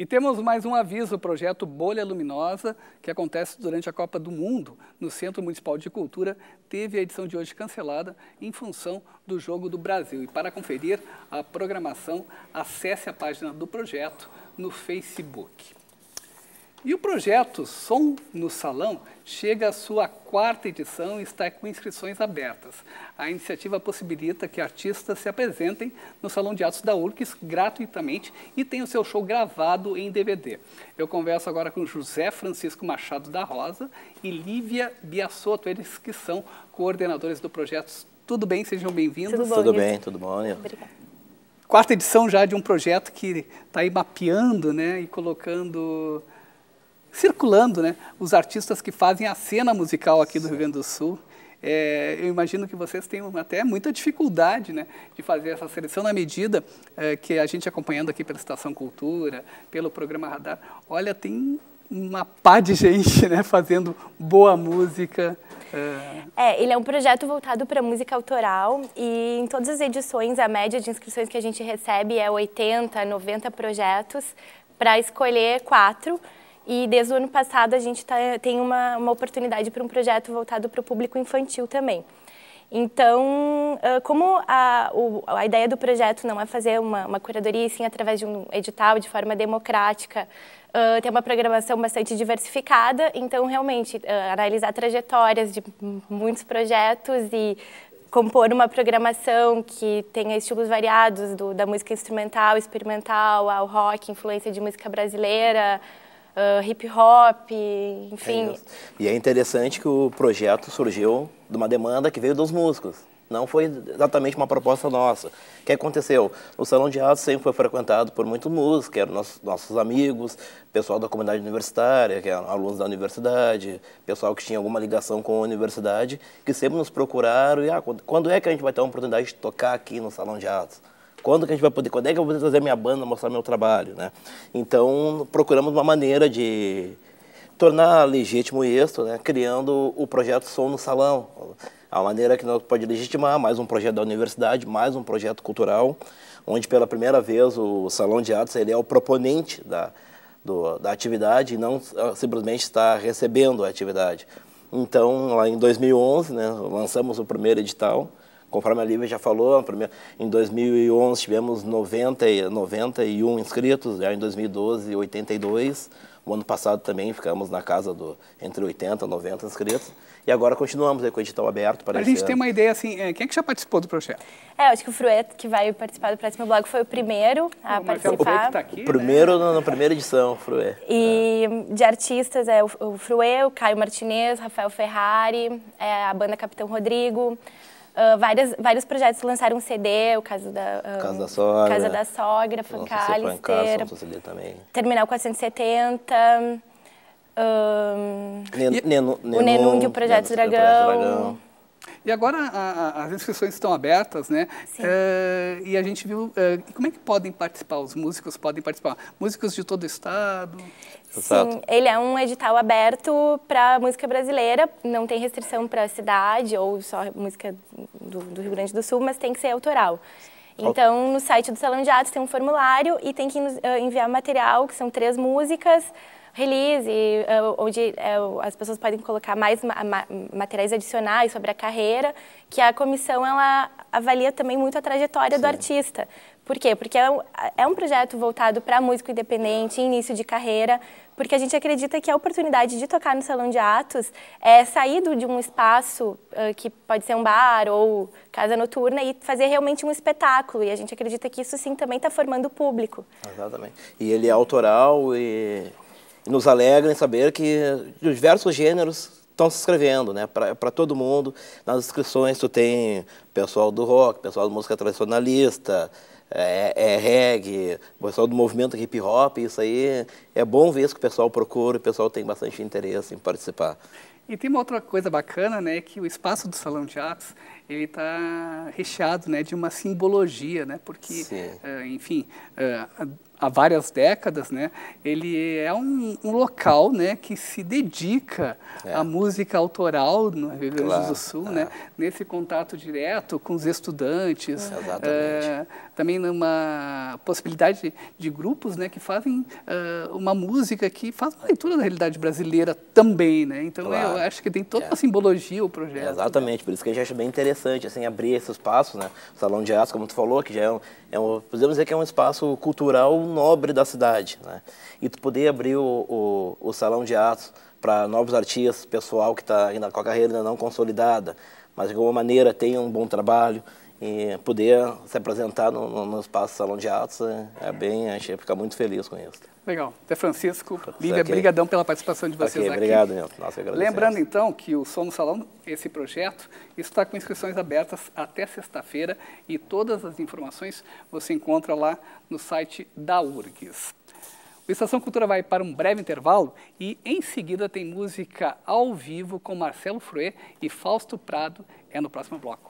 E temos mais um aviso, o projeto Bolha Luminosa, que acontece durante a Copa do Mundo no Centro Municipal de Cultura, teve a edição de hoje cancelada em função do jogo do Brasil. E para conferir a programação, acesse a página do projeto no Facebook. E o projeto Som no Salão chega à sua quarta edição e está com inscrições abertas. A iniciativa possibilita que artistas se apresentem no Salão de Atos da URGS gratuitamente e tenham seu show gravado em DVD. Eu converso agora com José Francisco Machado da Rosa e Lívia Biasotto, eles que são coordenadores do projeto. Tudo bem? Sejam bem-vindos. Tudo, bom, tudo bem, tudo bom. Obrigada quarta edição já de um projeto que está aí mapeando né, e colocando circulando, né? Os artistas que fazem a cena musical aqui do Rio Grande do Sul. É, eu imagino que vocês tenham até muita dificuldade né, de fazer essa seleção na medida é, que a gente acompanhando aqui pela Estação Cultura, pelo programa Radar, olha, tem uma pá de gente né, fazendo boa música. É... é ele é um projeto voltado para música autoral e em todas as edições a média de inscrições que a gente recebe é 80, 90 projetos para escolher quatro e desde o ano passado a gente tá, tem uma, uma oportunidade para um projeto voltado para o público infantil também. Então, como a, a ideia do projeto não é fazer uma, uma curadoria, sim através de um edital, de forma democrática, uh, ter uma programação bastante diversificada, então, realmente, uh, analisar trajetórias de muitos projetos e compor uma programação que tenha estilos variados, do, da música instrumental, experimental, ao rock, influência de música brasileira, uh, hip hop, enfim. É e é interessante que o projeto surgiu de uma demanda que veio dos músicos. Não foi exatamente uma proposta nossa. O que aconteceu? O Salão de Atos sempre foi frequentado por muitos músicos, que eram nossos, nossos amigos, pessoal da comunidade universitária, que eram alunos da universidade, pessoal que tinha alguma ligação com a universidade, que sempre nos procuraram e, ah, quando, quando é que a gente vai ter uma oportunidade de tocar aqui no Salão de Atos? quando que a gente vai poder, quando é que eu vou trazer minha banda, mostrar meu trabalho, né? Então, procuramos uma maneira de tornar legítimo isso, né? Criando o projeto Som no Salão. A maneira que nós pode legitimar mais um projeto da universidade, mais um projeto cultural, onde pela primeira vez o Salão de Artes ele é o proponente da, do, da atividade e não ah, simplesmente está recebendo a atividade. Então, lá em 2011, né, lançamos o primeiro edital, Conforme a Lívia já falou, em 2011 tivemos 90, 91 inscritos, já em 2012 82. O ano passado também ficamos na casa do entre 80 e 90 inscritos. E agora continuamos aí com o edital aberto para A gente tem uma ideia assim, eh, quem é que já participou do projeto? É, acho que o Frueto, que vai participar do próximo blog, foi o primeiro a é participar. O tá aqui, né? primeiro né? na primeira edição, o Fruê. E é. de artistas é o, o o Caio Martinez, Rafael Ferrari, é, a banda Capitão Rodrigo. Ah, várias, vários projetos lançaram um CD, o caso da, um, ah, Casa da Sogra, Casa da Sogra Terminal 470, um, ah, Nen, o Nenung e o Projeto Dragão. O Projeto Dragão. E agora a, a, as inscrições estão abertas, né? Sim. Eh, e a gente viu. Eh, como é que podem participar? Os músicos podem participar? Músicos de todo o estado? Sim, ele é um edital aberto para música brasileira, não tem restrição para cidade ou só música do, do, Rio Grande do Sul, mas tem que ser autoral. Então, no site do Salão de Atos tem um formulário e tem que eh, enviar material, que são três músicas, release, é, onde é, as pessoas podem colocar mais materiais adicionais sobre a carreira, que a comissão ela avalia também muito a trajetória Sim. do artista. Por quê? Porque é um, é um projeto voltado para músico independente, início de carreira, porque a gente acredita que a oportunidade de tocar no salão de atos é sair de um espaço uh, que pode ser um bar ou casa noturna e fazer realmente um espetáculo. E a gente acredita que isso sim também está formando o público. Exatamente. E ele é autoral e e nos alegra em saber que diversos gêneros estão se inscrevendo, né? Para todo mundo. Nas inscrições tu tem pessoal do rock, pessoal da música tradicionalista, é, é reggae, pessoal do movimento hip hop, isso aí é bom ver isso que o pessoal procura, o pessoal tem bastante interesse em participar. E tem uma outra coisa bacana, né, que o espaço do Salão de Atos, ele está recheado, né, de uma simbologia, né, porque, uh, enfim, uh, há várias décadas, né, ele é um, um local né, que se dedica é. à música autoral no Rio Grande claro, do Sul, é. né, nesse contato direto com os estudantes, é, eh, também numa possibilidade de grupos né, que fazem uh, uma música que faz uma leitura da realidade brasileira também. Né? Então claro. eu acho que tem toda é. uma simbologia o projeto. Né. exatamente, né? por isso que a gente acha bem interessante assim, abrir esses espaços, né? o Salão de Artes, como tu falou, que já é um, é um podemos dizer que é um espaço cultural nobre da cidade, né? E tu poder abrir o, o, o salão de atos para novos artistas, pessoal que está ainda com a carreira ainda não consolidada, mas de alguma maneira tem um bom trabalho. E poder se apresentar no, no, no espaço Salão de Atos é, é, bem, a gente fica muito feliz com isso. Legal. Até Francisco, tá Lívia, okay. brigadão pela participação de vocês okay, obrigado, aqui. Obrigado, Nelson. Lembrando então que o Som no Salão, esse projeto, está com inscrições abertas até sexta-feira e todas as informações você encontra lá no site da URGS. O Estação Cultura vai para um breve intervalo e em seguida tem música ao vivo com Marcelo Fruê e Fausto Prado, é no próximo bloco.